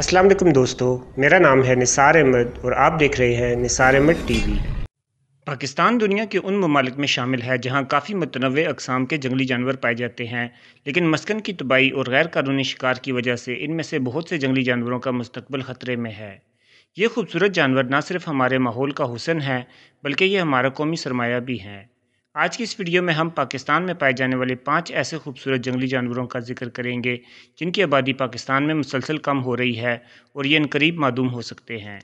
अस्सलाम वालेकुम दोस्तों मेरा नाम है निसार अहमद और आप देख रहे हैं निसार अहमद टीवी पाकिस्तान दुनिया के उन ममालिक में शामिल है जहाँ काफ़ी मतनवे अकसाम के जंगली जानवर पाए जाते हैं लेकिन मस्कन की तबाही और गैर कानूनी शिकार की वजह से इनमें से बहुत से जंगली जानवरों का मुस्तबल ख़तरे में है ये खूबसूरत जानवर ना सिर्फ हमारे माहौल का हुसन है बल्कि ये हमारा कौमी सरमाया भी हैं आज की इस वीडियो में हम पाकिस्तान में पाए जाने वाले पांच ऐसे खूबसूरत जंगली जानवरों का जिक्र करेंगे जिनकी आबादी पाकिस्तान में मुसलसल कम हो रही है और ये इनकरीब मदूम हो सकते हैं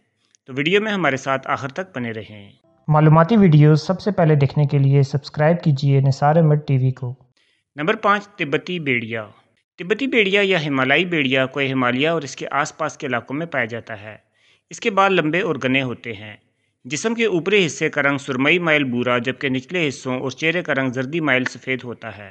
तो वीडियो में हमारे साथ आखिर तक बने रहें मालूमती वीडियो सबसे पहले देखने के लिए सब्सक्राइब कीजिए निसार अहमद टी को नंबर पाँच तिब्बती बेड़िया तिब्बती बेड़िया या हिमालयी बेड़िया कोई हिमालय और इसके आसपास के इलाकों में पाया जाता है इसके बाल लंबे और गने होते हैं जिसम के ऊपरी हिस्से का रंग सुरमई माइल बूरा जबकि निचले हिस्सों और चेहरे का रंग जर्दी माइल सफ़ेद होता है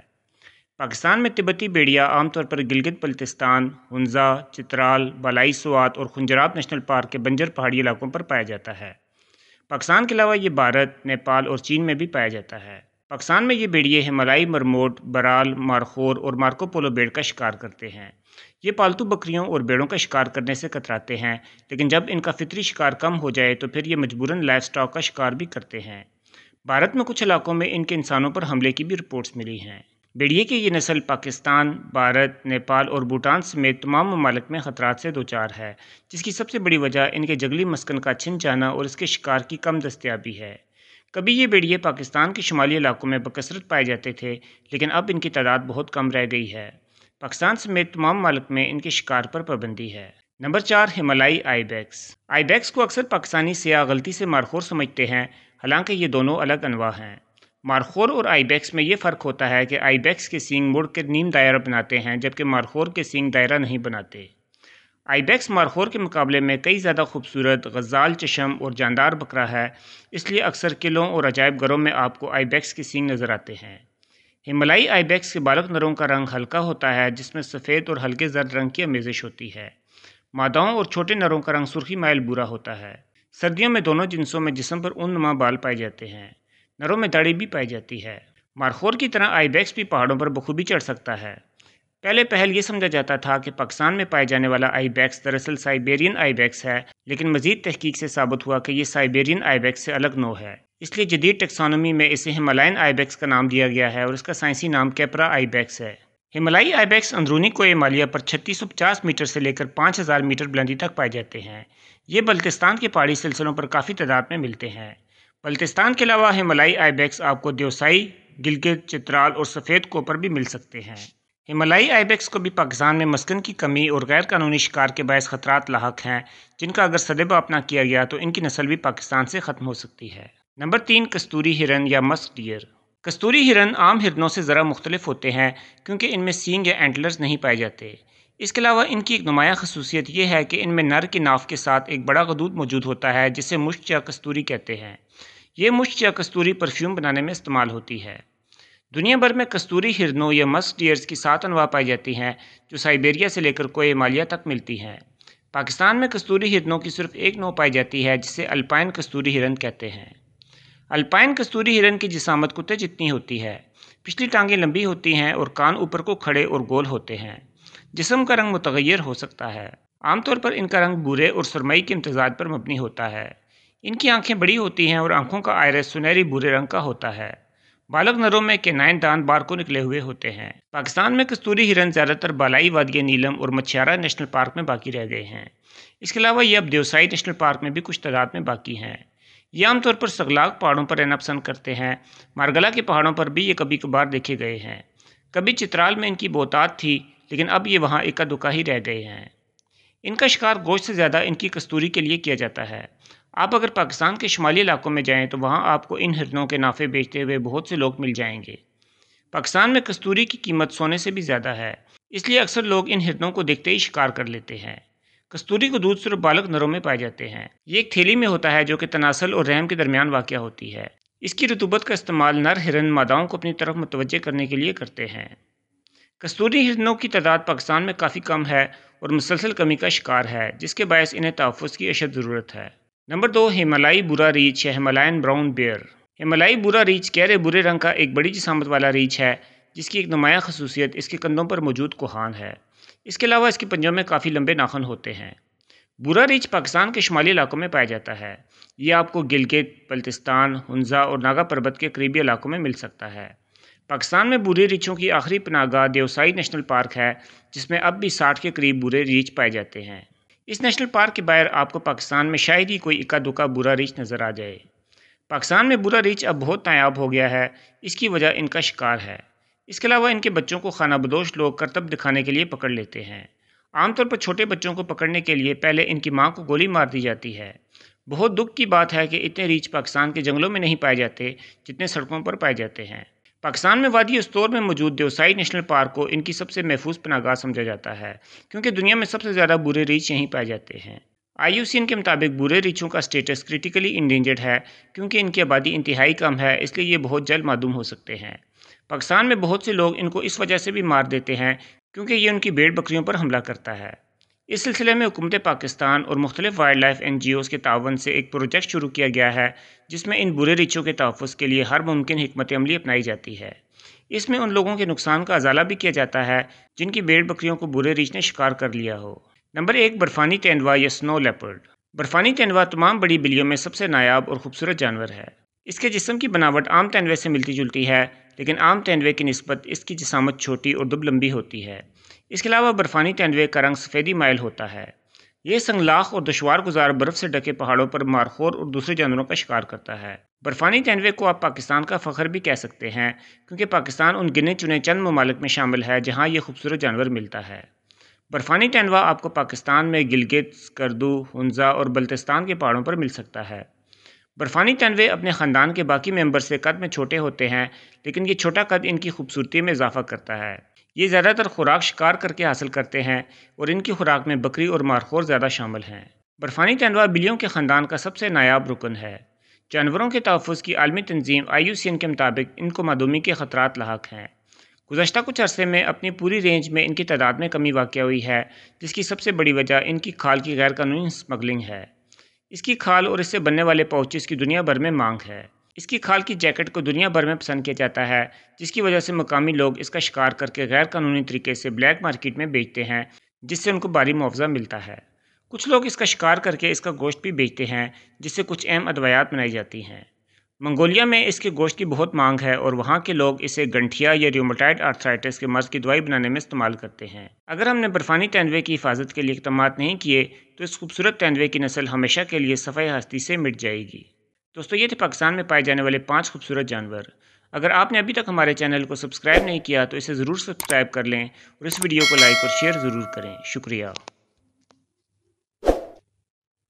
पाकिस्तान में तिब्बती बेड़िया आमतौर पर गिलगित बल्तिस्तान हंजा चित्राल बलाई स्वात और खुंजरात नेशनल पार्क के बंजर पहाड़ी इलाकों पर पाया जाता है पाकिस्तान के अलावा ये भारत नेपाल और चीन में भी पाया जाता है पाकिस्तान में ये भेड़िए हिमालयी मरमोट बराल मारखोर और मार्कोपोलो बेड़ का शिकार करते हैं ये पालतू बकरियों और भेड़ों का शिकार करने से कतराते हैं लेकिन जब इनका फितरी शिकार कम हो जाए तो फिर ये मजबूरन लाइफ स्टॉक का शिकार भी करते हैं भारत में कुछ इलाकों में इनके इंसानों पर हमले की भी रिपोर्ट्स मिली हैं भेड़िए की ये नस्ल पाकिस्तान भारत नेपाल और भूटान समेत तमाम ममालक में ख़तरात से दो चार है जिसकी सबसे बड़ी वजह इनके जंगली मस्कन का छिन जाना और इसके शिकार की कम दस्तियाबी है कभी ये भेड़िए पाकिस्तान के शुमाली इलाकों में बकसरत पाए जाते थे लेकिन अब इनकी तादाद बहुत कम रह गई है पाकिस्तान समेत तमाम मालिक में इनके शिकार पर पाबंदी है नंबर चार हिमालयी आईबैक्स आईबैक्स को अक्सर पाकिस्तानी सयाह गलती से मारखोर समझते हैं हालांकि ये दोनों अलग अनवा हैं मारखोर और आईबैक्स में ये फ़र्क होता है कि आईबैक्स के सींग मुड़ के नीम दायरा बनाते हैं जबकि मारखोर के सींग दायरा नहीं बनाते आईबैक्स मारखोर के मुकाबले में कई ज़्यादा खूबसूरत गजाल चशम और जानदार बकरा है इसलिए अक्सर किलों और अजायब घरों में आपको आईबैक्स के सींग नज़र आते हैं हिमालयी आईबैक्स के बालक नरों का रंग हल्का होता है जिसमें सफ़ेद और हल्के जर्द रंग की आमेजिश होती है मादाओं और छोटे नरों का रंग सुर्खी माइल बुरा होता है सर्दियों में दोनों जिनसों में जिसम पर उन नमा बाल पाए जाते हैं नरों में दाढ़ी भी पाई जाती है मारखोर की तरह आईबैक्स भी पहाड़ों पर बखूबी चढ़ सकता है पहले पहल ये समझा जाता था कि पाकिस्तान में पाया जाने वाला आईबैक्स दरअसल साइबेरियन आईबैक्स है लेकिन मजीद तहकीक से साबित हुआ कि ये साइबेरियन आईबैक्स से अलग नो है इसलिए जदीद टेक्सानोमी में इसे हिमालयन आईबैक्स का नाम दिया गया है और इसका साइंसी नाम कैपरा आईबैक्स है हिमालयी आईबैक्स अंदरूनी को हिमालय पर पचास मीटर से लेकर हज़ार मीटर बुलंदी तक पाए जाते हैं ये बल्तिस्तान के पहाड़ी सिलसिलों पर काफ़ी तादाद में मिलते हैं बल्तिस्तान के अलावा हिमालयी आईबैक्स आपको देवसाई गिलगित चित्राल और सफ़ेद कोपर भी मिल सकते हैं हिमालयी आईबेक्स को भी पाकिस्तान में मस्कन की कमी और गैर कानूनी शिकार के बायस खतरात लाक हैं जिनका अगर सदैब अपना किया गया तो इनकी नस्ल भी पाकिस्तान से ख़त्म हो सकती है नंबर तीन कस्तूरी हिरन या मस्क डियर कस्तूरी हिरन आम हिरनों से ज़रा मुख्तलिफ होते हैं क्योंकि इनमें सींग या एंटलर्स नहीं पाए जाते इसके अलावा इनकी एक नुमाया खसूसियत यह है कि इनमें नर के नाफ के साथ एक बड़ा गदूद मौजूद होता है जिसे मुश्त या कस्तूरी कहते हैं ये मुश्त या कस्तूरी परफ्यूम बनाने में इस्तेमाल होती है दुनिया भर में कस्तूरी हिरनों या मस्क डियर्स की सात अनवा पाई जाती हैं जो साइबेरिया से लेकर कोई मालिया तक मिलती हैं पाकिस्तान में कस्तूरी हिरनों की सिर्फ एक नौ पाई जाती है जिसे अल्पाइन कस्तूरी हिरन कहते हैं अल्पाइन कस्तूरी हिरन की जिसामत कुत्ते जितनी होती है पिछली टांगें लंबी होती हैं और कान ऊपर को खड़े और गोल होते हैं जिसम का रंग मुतगैर हो सकता है आमतौर पर इनका रंग बुरे और सरमई के इम्तजाज पर मबनी होता है इनकी आंखें बड़ी होती हैं और आंखों का आयरस सुनहरी बुरे रंग का होता है बालक नरों में केनाइन दान को निकले हुए होते हैं पाकिस्तान में कस्तूरी हिरन ज़्यादातर बालाई वादिया नीलम और मछियारा नेशनल पार्क में बाकी रह गए हैं इसके अलावा ये अब देवसाई नेशनल पार्क में भी कुछ तादाद में बाकी हैं ये आमतौर पर सगलाग पहाड़ों पर रहना पसंद करते हैं मारगला के पहाड़ों पर भी ये कभी कभार देखे गए हैं कभी चित्राल में इनकी बोतात थी लेकिन अब ये वहाँ इक्का दुक्का ही रह गए हैं इनका शिकार गोश्त से ज़्यादा इनकी कस्तूरी के लिए किया जाता है आप अगर पाकिस्तान के शुमाली इलाकों में जाएँ तो वहाँ आपको इन हिरनों के नाफे बेचते हुए बहुत से लोग मिल जाएंगे पाकिस्तान में कस्तूरी की कीमत सोने से भी ज़्यादा है इसलिए अक्सर लोग इन हिरनों को देखते ही शिकार कर लेते हैं कस्तूरी को दूध सिर्फ बालक नरों में पाए जाते हैं ये एक थैली में होता है जो कि तनासल और रहम के दरमियान वाक़ होती है इसकी रतूबत का इस्तेमाल नर हिरन मादाओं को अपनी तरफ मतवजह करने के लिए करते हैं कस्तूरी हिरनों की तादाद पाकिस्तान में काफ़ी कम है और मुसलसल कमी का शिकार है जिसके बायस इन्हें तहफ़ की अशद ज़रूरत है नंबर दो हिमालयी बुरा रीच या हिमालयन ब्राउन बेयर हिमालयी बुरा रीच गहरे बुरे रंग का एक बड़ी जिसामत वाला रीछ है जिसकी एक नुमाया खसूसियत इसके कंधों पर मौजूद कोहान है इसके अलावा इसके पंजों में काफ़ी लंबे नाखन होते हैं बुरा रीच पाकिस्तान के शुमाली इलाकों में पाया जाता है ये आपको गिलगित बल्तिस्तान हंजा और नागा पर्वत के करीबी इलाकों में मिल सकता है पाकिस्तान में बुरे रीछों की आखिरी पनागा देवसाई नेशनल पार्क है जिसमें अब भी साठ के करीब बुरे रीच पाए जाते हैं इस नेशनल पार्क के बाहर आपको पाकिस्तान में शायद ही कोई इक्का दुक्का बुरा रीछ नज़र आ जाए पाकिस्तान में बुरा रीछ अब बहुत नायाब हो गया है इसकी वजह इनका शिकार है इसके अलावा इनके बच्चों को खाना बदोश लोग करतब दिखाने के लिए पकड़ लेते हैं आमतौर पर छोटे बच्चों को पकड़ने के लिए पहले इनकी माँ को गोली मार दी जाती है बहुत दुख की बात है कि इतने रीछ पाकिस्तान के जंगलों में नहीं पाए जाते जितने सड़कों पर पाए जाते हैं पाकिस्तान में वादी उस्तोर में मौजूद देवसाई नेशनल पार्क को इनकी सबसे महफूज पनागाह समझा जाता है क्योंकि दुनिया में सबसे ज़्यादा बुरे रीछ यहीं पाए जाते हैं आई के मुताबिक बुरे रीछों का स्टेटस क्रिटिकली इंडेंजर्ड है क्योंकि इनकी आबादी इंतहाई कम है इसलिए ये बहुत जल्द मदूम हो सकते हैं पाकिस्तान में बहुत से लोग इनको इस वजह से भी मार देते हैं क्योंकि ये उनकी भेड़ बकरियों पर हमला करता है इस सिलसिले में हुकूमत पाकिस्तान और मुख्तलिफ wild life N G Os के तावन से एक प्रोजेक्ट शुरू किया गया है जिसमें इन बुरे रिचों के तहफ़ के लिए हर मुमकिन हमत अमली अपनाई जाती है इसमें उन लोगों के नुकसान का अजाला भी किया जाता है जिनकी बेड़ बकरियों को बुरे रिच ने शिकार कर लिया हो नंबर एक बर्फ़ानी तेंदवा या स्नो लेपर्ड बर्फ़ानी तेंदवा तमाम बड़ी बिलियों में सबसे नायाब और खूबसूरत जानवर है इसके जिसम की बनावट आम तेंदवे से मिलती जुलती है लेकिन आम तेंदवे की नस्बत इसकी जिसामत छोटी और दुब लंबी होती है इसके अलावा बर्फ़ानी तेंदुए का रंग सफ़ेदी माइल होता है ये संगलाख और दुशवार गुजार बर्फ़ से ढके पहाड़ों पर मारखोर और दूसरे जानवरों का शिकार करता है बर्फ़ानी तेंदुए को आप पाकिस्तान का फ़खर भी कह सकते हैं क्योंकि पाकिस्तान उन गिने चुने चंद ममालिक में शामिल है जहाँ ये खूबसूरत जानवर मिलता है बर्फ़ानी तेंदुआ आपको पाकिस्तान में गिलगित करदू हंजा और बल्तिस्तान के पहाड़ों पर मिल सकता है बर्फ़ानी तेंदुए अपने ख़ानदान के बाकी मेंबर से कद में छोटे होते हैं लेकिन ये छोटा कद इनकी खूबसूरती में इजाफा करता है ये ज़्यादातर खुराक शिकार करके हासिल करते हैं और इनकी खुराक में बकरी और मारखोर ज़्यादा शामिल हैं बर्फ़ानी तेंदुआ बिलियों के ख़ानदान का सबसे नायाब रुकन है जानवरों के तहफ़ की आलमी तंजीम आई यू सी एन के मुताबिक इनको मदूमी के ख़तरात लाक हैं गुजशत कुछ अरसे में अपनी पूरी रेंज में इनकी तादाद में कमी वाक़ हुई है जिसकी सबसे बड़ी वजह इनकी खाल की गैरकानूनी स्मगलिंग है इसकी खाल और इससे बनने वाले पाउचेस की दुनिया भर में मांग है इसकी खाल की जैकेट को दुनिया भर में पसंद किया जाता है जिसकी वजह से मकामी लोग इसका शिकार करके गैर कानूनी तरीके से ब्लैक मार्केट में बेचते हैं जिससे उनको भारी मुआवजा मिलता है कुछ लोग इसका शिकार करके इसका गोश्त भी बेचते हैं जिससे कुछ अहम अद्वायात बनाई जाती हैं मंगोलिया में इसके गोश्त की बहुत मांग है और वहाँ के लोग इसे गंठिया या रियोमोटाइड आर्थराइटिस के मर्ज की दवाई बनाने में इस्तेमाल करते हैं अगर हमने बर्फानी तेंदुए की हिफाजत के लिए इकदाम नहीं किए तो इस खूबसूरत तेंदुए की नस्ल हमेशा के लिए सफ़ाई हस्ती से मिट जाएगी दोस्तों ये थे पाकिस्तान में पाए जाने वाले पाँच खूबसूरत जानवर अगर आपने अभी तक हमारे चैनल को सब्सक्राइब नहीं किया तो इसे ज़रूर सब्सक्राइब कर लें और इस वीडियो को लाइक और शेयर ज़रूर करें शुक्रिया